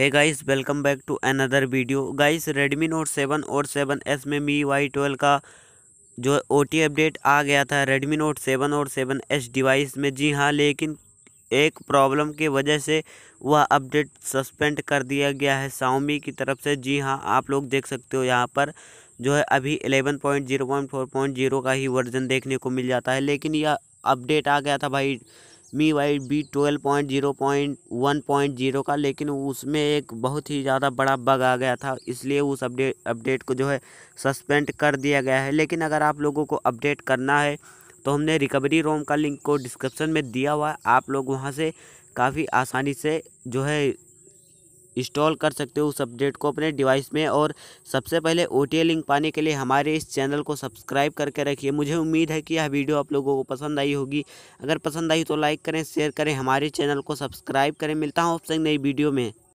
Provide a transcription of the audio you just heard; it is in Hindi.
है guys welcome back to another video guys Redmi Note seven और सेवन एस में मी वाई ट्वेल्व का जो ओ अपडेट आ गया था रेडमी नोट सेवन और सेवन एस डिवाइस में जी हाँ लेकिन एक प्रॉब्लम के वजह से वह अपडेट सस्पेंड कर दिया गया है साउमी की तरफ से जी हाँ आप लोग देख सकते हो यहाँ पर जो है अभी एलेवन पॉइंट पॉइंट जीरो का ही वर्जन देखने को मिल जाता है लेकिन यह अपडेट आ गया था भाई MIUI V twelve point zero point one point zero का लेकिन उसमें एक बहुत ही ज़्यादा बड़ा बग आ गया था इसलिए उस अपडेट अपडेट को जो है सस्पेंड कर दिया गया है लेकिन अगर आप लोगों को अपडेट करना है तो हमने रिकवरी रोम का लिंक को डिस्क्रिप्शन में दिया हुआ है आप लोग वहाँ से काफ़ी आसानी से जो है इंस्टॉल कर सकते हो उस अपडेट को अपने डिवाइस में और सबसे पहले ओ लिंक पाने के लिए हमारे इस चैनल को सब्सक्राइब करके रखिए मुझे उम्मीद है कि यह वीडियो आप लोगों को पसंद आई होगी अगर पसंद आई तो लाइक करें शेयर करें हमारे चैनल को सब्सक्राइब करें मिलता हूँ आपसे नई वीडियो में